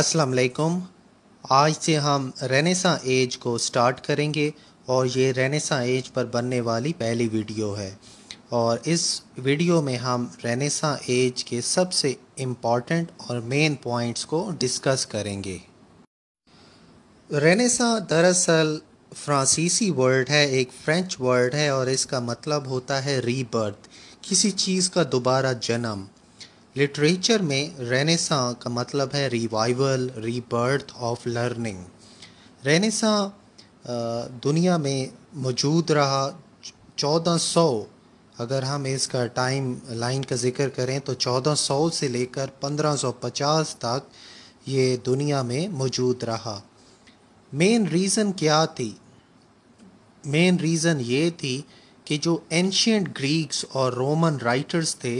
अस्सलाम वालेकुम आज से हम रेनेसा एज को स्टार्ट करेंगे और ये रेनेसा एज पर बनने वाली पहली वीडियो है और इस वीडियो में हम रेनेसा एज के सबसे इम्पॉर्टेंट और मेन पॉइंट्स को डिस्कस करेंगे रेनेसा दरअसल फ्रांसीसी वर्ड है एक फ्रेंच वर्ड है और इसका मतलब होता है रीबर्थ किसी चीज़ का दोबारा जन्म लिटरेचर में रेनेसा का मतलब है revival rebirth of learning renaissance दुनिया में मौजूद रहा 1400 अगर हम इसका टाइम लाइन का जिक्र करें तो 1400 से लेकर 1550 तक ये दुनिया में मौजूद रहा मेन रीज़न क्या थी मेन रीज़न ये थी कि जो एंशियट ग्रीक्स और रोमन राइटर्स थे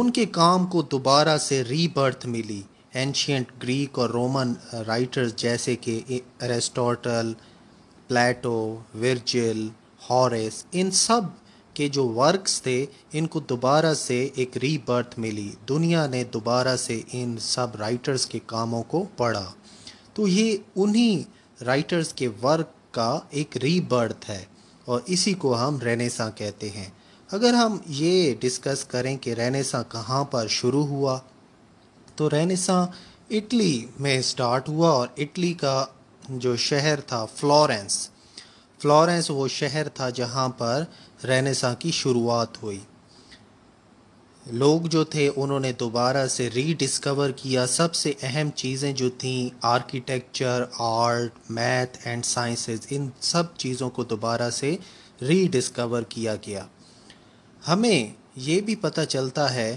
उनके काम को दोबारा से रीबर्थ मिली एंशियंट ग्रीक और रोमन राइटर्स जैसे कि अरेस्टोटल प्लेटो वर्जिल हॉरेस इन सब के जो वर्क्स थे इनको दोबारा से एक रीबर्थ मिली दुनिया ने दोबारा से इन सब राइटर्स के कामों को पढ़ा तो ये उन्हीं राइटर्स के वर्क का एक रीबर्थ है और इसी को हम रेनेसा कहते हैं अगर हम ये डिस्कस करें कि रहनेसा कहाँ पर शुरू हुआ तो रहनेसा इटली में स्टार्ट हुआ और इटली का जो शहर था फ्लोरेंस फ्लोरेंस वो शहर था जहाँ पर रहनेसा की शुरुआत हुई लोग जो थे उन्होंने दोबारा से रीडिस्कवर किया सबसे अहम चीज़ें जो थीं architecture art math and sciences इन सब चीज़ों को दोबारा से रीडिस्कवर किया गया हमें ये भी पता चलता है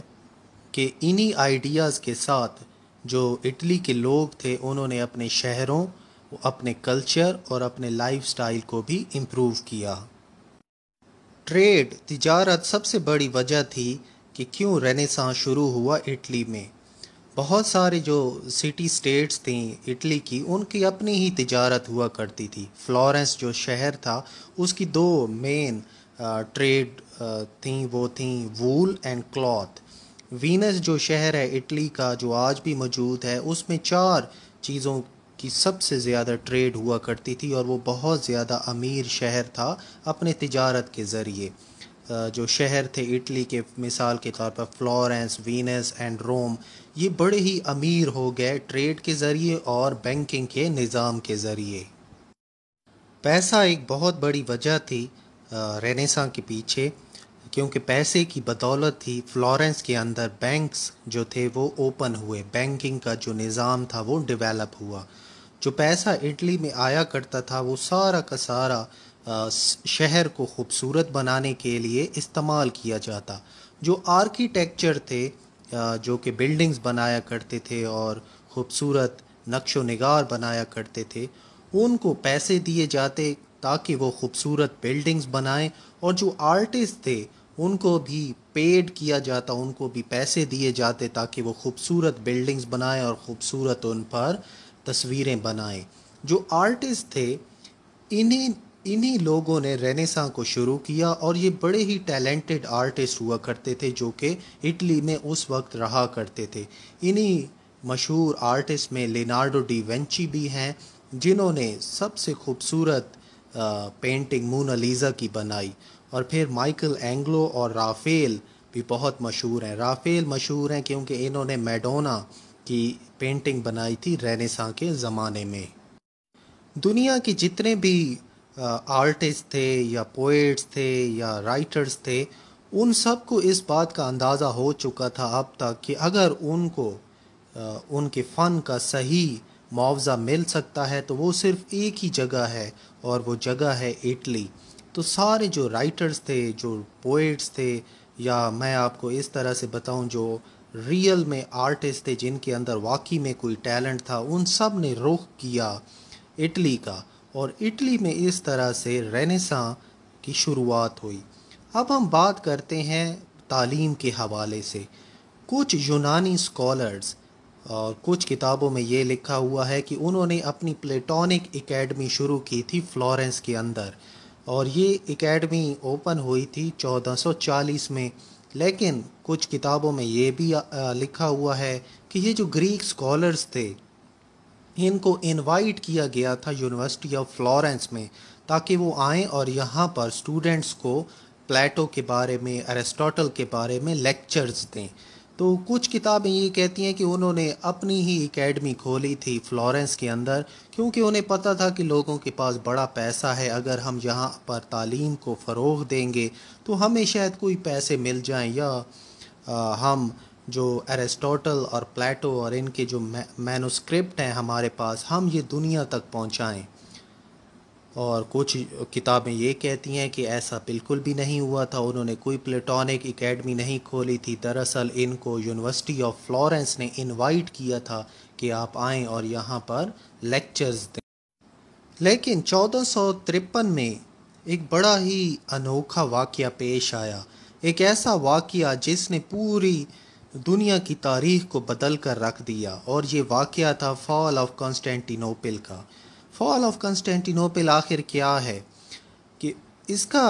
कि इन्हीं आइडियाज़ के साथ जो इटली के लोग थे उन्होंने अपने शहरों अपने कल्चर और अपने लाइफस्टाइल को भी इम्प्रूव किया ट्रेड तिजारत सबसे बड़ी वजह थी कि क्यों रेनेसा शुरू हुआ इटली में बहुत सारे जो सिटी स्टेट्स थी इटली की उनकी अपनी ही तिजारत हुआ करती थी फ्लोरेंस जो शहर था उसकी दो मेन ट्रेड uh, थी uh, वो थी वूल एंड क्लॉथ वीनस जो शहर है इटली का जो आज भी मौजूद है उसमें चार चीज़ों की सबसे ज़्यादा ट्रेड हुआ करती थी और वो बहुत ज़्यादा अमीर शहर था अपने तजारत के ज़रिए uh, जो शहर थे इटली के मिसाल के तौर पर फ्लोरेंस वीनस एंड रोम ये बड़े ही अमीर हो गए ट्रेड के ज़रिए और बैंकिंग के निज़ाम के ज़रिए पैसा एक बहुत बड़ी वजह थी रेनेसा के पीछे क्योंकि पैसे की बदौलत ही फ्लोरेंस के अंदर बैंक्स जो थे वो ओपन हुए बैंकिंग का जो निज़ाम था वो डेवलप हुआ जो पैसा इटली में आया करता था वो सारा का सारा शहर को खूबसूरत बनाने के लिए इस्तेमाल किया जाता जो आर्किटेक्चर थे जो कि बिल्डिंग्स बनाया करते थे और ख़ूबसूरत नक्शो नगार बनाया करते थे उनको पैसे दिए जाते ताकि वो खूबसूरत बिल्डिंग्स बनाएं और जो आर्टिस्ट थे उनको भी पेड किया जाता उनको भी पैसे दिए जाते ताकि वो खूबसूरत बिल्डिंग्स बनाएं और ख़ूबसूरत उन पर तस्वीरें बनाएं जो आर्टिस्ट थे इन्हीं इन्हीं लोगों ने रेनेसा को शुरू किया और ये बड़े ही टैलेंटेड आर्टिस्ट हुआ करते थे जो कि इटली में उस वक्त रहा करते थे इन्हीं मशहूर आर्टिस्ट में लिनार्डो डी वेंची भी हैं जिन्होंने सबसे खूबसूरत पेंटिंग मोनालिसा की बनाई और फिर माइकल एंग्लो और राफेल भी बहुत मशहूर हैं राफेल मशहूर हैं क्योंकि इन्होंने मैडोना की पेंटिंग बनाई थी रेनेसा के ज़माने में दुनिया के जितने भी आर्टिस्ट थे या पोइट्स थे या राइटर्स थे उन सब को इस बात का अंदाज़ा हो चुका था अब तक कि अगर उनको उनके फ़न का सही मुआवजा मिल सकता है तो वो सिर्फ एक ही जगह है और वो जगह है इटली तो सारे जो राइटर्स थे जो पोइट्स थे या मैं आपको इस तरह से बताऊं जो रियल में आर्टिस्ट थे जिनके अंदर वाकई में कोई टैलेंट था उन सब ने रुख किया इटली का और इटली में इस तरह से रेनेसा की शुरुआत हुई अब हम बात करते हैं तालीम के हवाले से कुछ यूनानी स्कॉलर्स और कुछ किताबों में ये लिखा हुआ है कि उन्होंने अपनी प्लेटोनिक एकेडमी शुरू की थी फ्लोरेंस के अंदर और ये एकेडमी ओपन हुई थी 1440 में लेकिन कुछ किताबों में ये भी लिखा हुआ है कि ये जो ग्रीक स्कॉलर्स थे इनको इनवाइट किया गया था यूनिवर्सिटी ऑफ फ्लोरेंस में ताकि वो आएँ और यहाँ पर स्टूडेंट्स को प्लेटो के बारे में अरेस्टोटल के बारे में लेक्चर्स दें तो कुछ किताबें ये कहती हैं कि उन्होंने अपनी ही एकेडमी खोली थी फ्लोरेंस के अंदर क्योंकि उन्हें पता था कि लोगों के पास बड़ा पैसा है अगर हम यहाँ पर तालीम को फ़रोग देंगे तो हमें शायद कोई पैसे मिल जाएं या आ, हम जो एरिस्टोटल और प्लेटो और इनके जो मैनुस्क्रिप्ट हैं हमारे पास हम ये दुनिया तक पहुँचाएँ और कुछ किताबें ये कहती हैं कि ऐसा बिल्कुल भी नहीं हुआ था उन्होंने कोई प्लेटोनिक एकेडमी नहीं खोली थी दरअसल इनको यूनिवर्सिटी ऑफ फ्लोरेंस ने इनवाइट किया था कि आप आएं और यहाँ पर लेक्चर्स दें लेकिन चौदह में एक बड़ा ही अनोखा वाक़ पेश आया एक ऐसा वाक्य जिसने पूरी दुनिया की तारीख को बदल कर रख दिया और ये वाक़ था फॉल ऑफ कॉन्स्टेंटिनोपल का फॉल ऑफ कंस्टेंटिनोपल आखिर क्या है कि इसका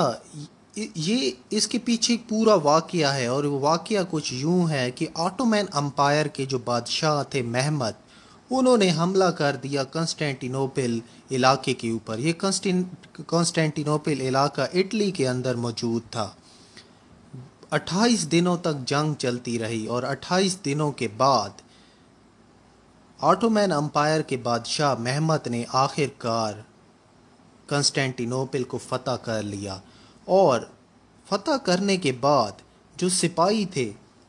ये इसके पीछे एक पूरा वाक़ है और वो वाक़ कुछ यूं है कि ऑटोमैन अम्पायर के जो बादशाह थे महमद उन्होंने हमला कर दिया कंस्टेंटिनोपल इलाके के ऊपर ये कंस्टेंटिनोपल इलाका इटली के अंदर मौजूद था 28 दिनों तक जंग चलती रही और 28 दिनों के बाद ऑटोमैन अम्पायर के बादशाह महमद ने आखिरकार कंस्टेंटिनोपल को फतह कर लिया और फतह करने के बाद जो सिपाही थे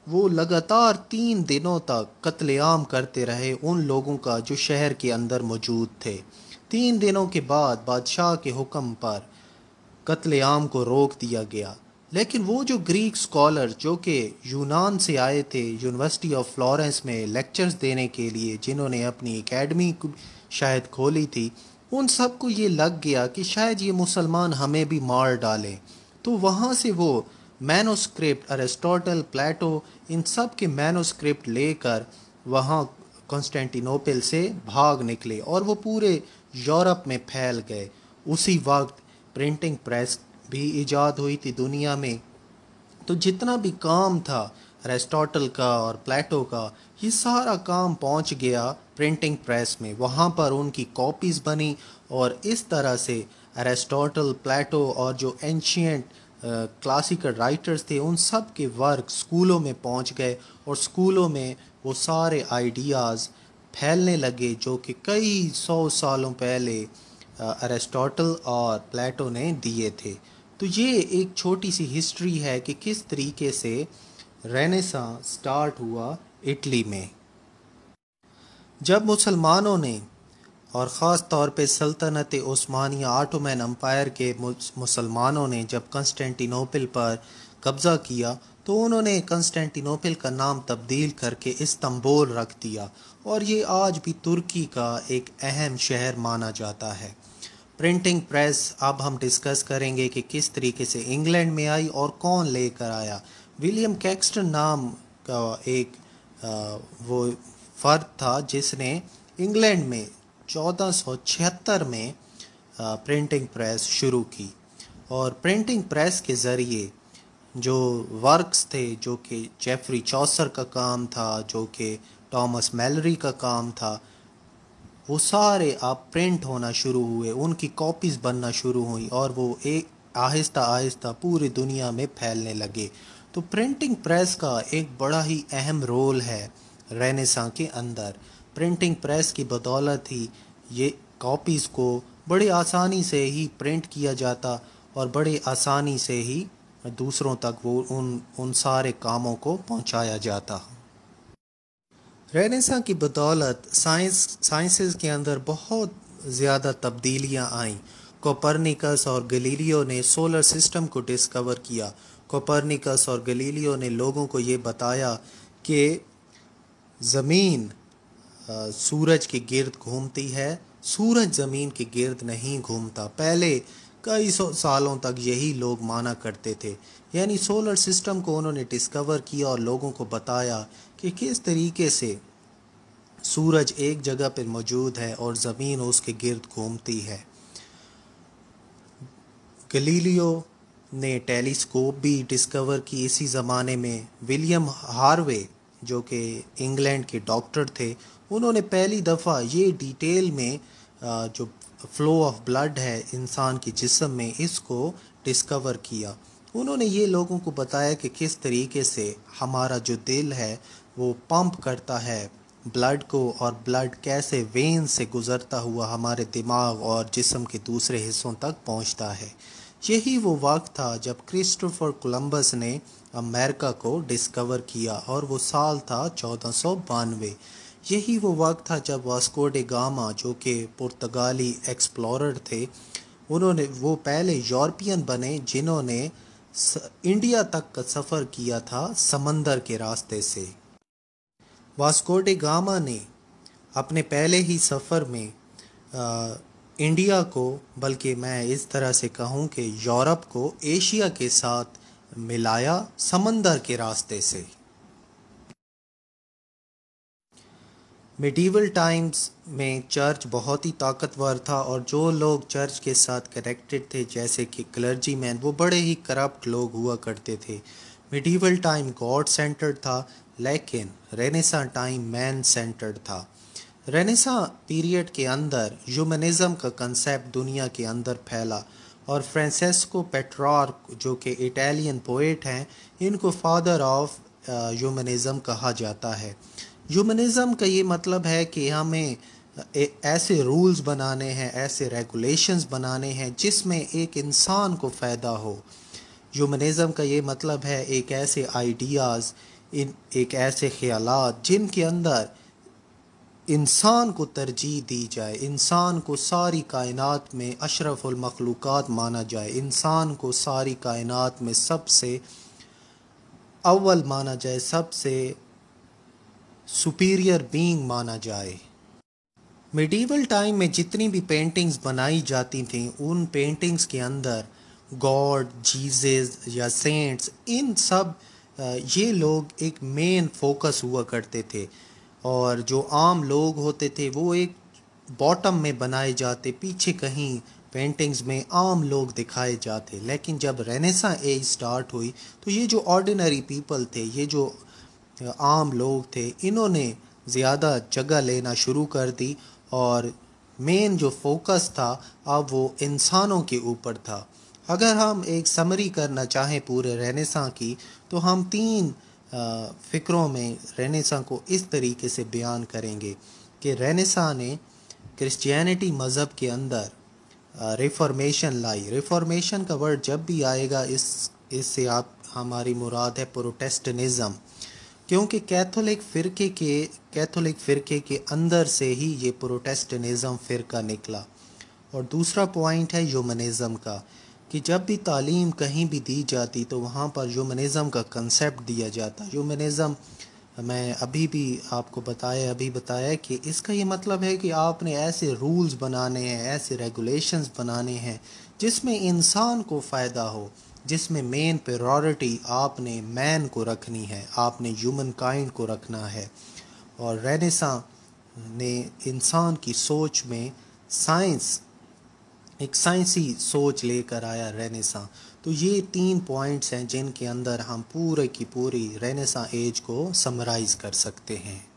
वो लगातार तीन दिनों तक कत्लेआम करते रहे उन लोगों का जो शहर के अंदर मौजूद थे तीन दिनों के बाद बादशाह के हुक्म पर कत्लेआम को रोक दिया गया लेकिन वो जो ग्रीक स्कॉलर जो कि यूनान से आए थे यूनिवर्सिटी ऑफ फ्लोरेंस में लेक्चर्स देने के लिए जिन्होंने अपनी एकेडमी शायद खोली थी उन सब को ये लग गया कि शायद ये मुसलमान हमें भी मार डालें तो वहाँ से वो मैनोस्क्रिप्ट अरिस्टोटल प्लेटो इन सब के मैनोस्क्रिप्ट लेकर वहाँ कॉन्स्टेंटिनोपल से भाग निकले और वो पूरे यूरोप में फैल गए उसी वक्त प्रिंटिंग प्रेस भी ईजाद हुई थी दुनिया में तो जितना भी काम था अरेस्टोटल का और प्लेटो का ये सारा काम पहुंच गया प्रिंटिंग प्रेस में वहाँ पर उनकी कॉपीज़ बनी और इस तरह से अरेस्टोटल प्लेटो और जो एंशियट क्लासिकल राइटर्स थे उन सब के वर्क स्कूलों में पहुंच गए और स्कूलों में वो सारे आइडियाज़ फैलने लगे जो कि कई सौ सालों पहले अरेस्टोटल और प्लेटो ने दिए थे तो ये एक छोटी सी हिस्ट्री है कि किस तरीके से रेनेसा स्टार्ट हुआ इटली में जब मुसलमानों ने और ख़ास तौर पे सल्तनत ओस्मानिया आटोमैन अम्पायर के मुसलमानों ने जब कंस्टेंटिनोपल पर कब्ज़ा किया तो उन्होंने कंस्टेंटिनोपल का नाम तब्दील करके इस्तंबोल रख दिया और ये आज भी तुर्की का एक अहम शहर माना जाता है प्रिंटिंग प्रेस अब हम डिस्कस करेंगे कि किस तरीके से इंग्लैंड में आई और कौन लेकर आया विलियम कैक्सटन नाम का एक आ, वो फर्द था जिसने इंग्लैंड में 1476 में आ, प्रिंटिंग प्रेस शुरू की और प्रिंटिंग प्रेस के ज़रिए जो वर्क्स थे जो कि जेफरी चौसर का काम था जो कि टॉमस मेलरी का काम था वो सारे आप प्रिंट होना शुरू हुए उनकी कॉपीज़ बनना शुरू हुई और वो एक आहिस्ता आहिस्ता पूरी दुनिया में फैलने लगे तो प्रिंटिंग प्रेस का एक बड़ा ही अहम रोल है रेनेसा के अंदर प्रिंटिंग प्रेस की बदौलत ही ये कॉपीज़ को बड़ी आसानी से ही प्रिंट किया जाता और बड़ी आसानी से ही दूसरों तक वो उन उन सारे कामों को पहुंचाया जाता रेनेसा की बदौलत साइंस साइंसेस के अंदर बहुत ज़्यादा तब्दीलियाँ आईं कोपरनिकस और गलीलियो ने सोलर सिस्टम को डिस्कवर किया कोपरनिकस और गलीलियो ने लोगों को ये बताया कि ज़मीन सूरज के गिर्द घूमती है सूरज ज़मीन के गिर्द नहीं घूमता पहले कई सौ सालों तक यही लोग माना करते थे यानी सोलर सिस्टम को उन्होंने डिस्कवर किया और लोगों को बताया कि किस तरीके से सूरज एक जगह पर मौजूद है और ज़मीन उसके गिर्द घूमती है गलीलियो ने टेलीस्कोप भी डिस्कवर की इसी ज़माने में विलियम हार्वे जो कि इंग्लैंड के डॉक्टर थे उन्होंने पहली दफ़ा ये डिटेल में जो फ्लो ऑफ ब्लड है इंसान के जिसम में इसको डिस्कवर किया उन्होंने ये लोगों को बताया कि किस तरीके से हमारा जो दिल है वो पंप करता है ब्लड को और ब्लड कैसे वेन से गुज़रता हुआ हमारे दिमाग और जिसम के दूसरे हिस्सों तक पहुंचता है यही वो वक्त था जब क्रिस्टोफर कोलंबस ने अमेरिका को डिस्कवर किया और वो साल था चौदह सौ बानवे यही वो वक्त था जब वास्कोडे गामा जो कि पुर्तगाली एक्सप्लोरर थे उन्होंने वो पहले यूरोपियन बने जिन्होंने इंडिया तक का सफ़र किया था समंदर के रास्ते से वास्कोडे गामा ने अपने पहले ही सफ़र में आ, इंडिया को बल्कि मैं इस तरह से कहूँ कि यूरोप को एशिया के साथ मिलाया समंदर के रास्ते से मिडीवल टाइम्स में चर्च बहुत ही ताकतवर था और जो लोग चर्च के साथ कनेक्टेड थे जैसे कि क्लर्जी मैन वो बड़े ही करप्ट लोग हुआ करते थे मिडीवल टाइम गॉड सेंटर था लेकिन रेनेसा टाइम मैन सेंटर्ड था रेनेसा पीरियड के अंदर ह्यूमनिज़म का कंसेप्ट दुनिया के अंदर फैला और फ्रांसेस्को पेट्रॉर्क जो कि इटालियन पोइट हैं इनको फादर ऑफ uh, ह्यूमनिज़म कहा जाता है ह्यूमनिज़म का ये मतलब है कि हमें ऐसे रूल्स बनाने हैं ऐसे रेगुलेशंस बनाने हैं जिसमें एक इंसान को फ़ायदा हो ह्यूमनिज़म का ये मतलब है एक ऐसे आइडियाज़ इन एक ऐसे ख्याल जिनके अंदर इंसान को तरजीह दी जाए इंसान को सारी कायनात में अशरफुलमखलूक़ात माना जाए इंसान को सारी कायनात में सबसे अव्वल माना जाए सबसे सुपीरियर बीइंग माना जाए मिडीवल टाइम में जितनी भी पेंटिंग्स बनाई जाती थीं उन पेंटिंग्स के अंदर गॉड जीजेज या सेंट्स इन सब ये लोग एक मेन फोकस हुआ करते थे और जो आम लोग होते थे वो एक बॉटम में बनाए जाते पीछे कहीं पेंटिंग्स में आम लोग दिखाए जाते लेकिन जब रेनेसा ए स्टार्ट हुई तो ये जो ऑर्डिनरी पीपल थे ये जो आम लोग थे इन्होंने ज़्यादा जगह लेना शुरू कर दी और मेन जो फोकस था अब वो इंसानों के ऊपर था अगर हम एक समरी करना चाहें पूरे रहनेसा की तो हम तीन फ़िक्रों में रहनेसा को इस तरीके से बयान करेंगे कि रहनेसा ने क्रिश्चियनिटी मज़हब के अंदर रिफॉर्मेशन लाई रिफॉर्मेशन का वर्ड जब भी आएगा इस इससे आप हमारी मुराद है प्रोटेस्टनिज़म क्योंकि कैथोलिक फ़िरके के कैथोलिक फ़िरके के अंदर से ही ये प्रोटेस्टनिज़म फ़िरका निकला और दूसरा पॉइंट है यूमनिज़म का कि जब भी तालीम कहीं भी दी जाती तो वहाँ पर ह्यूमनिज़म का कंसेप्ट दिया जाता ह्यूमनिज़म मैं अभी भी आपको बताया अभी बताया कि इसका ये मतलब है कि आपने ऐसे रूल्स बनाने हैं ऐसे रेगुलेशंस बनाने हैं जिसमें इंसान को फ़ायदा हो जिसमें मेन प्रायोरिटी आपने मैन को रखनी है आपने ह्यूमन काइंड को रखना है और रेनेसा ने इंसान की सोच में साइंस एक साइंसी सोच लेकर आया रेनेसा तो ये तीन पॉइंट्स हैं जिनके अंदर हम पूरे की पूरी रेनेसा एज को समराइज़ कर सकते हैं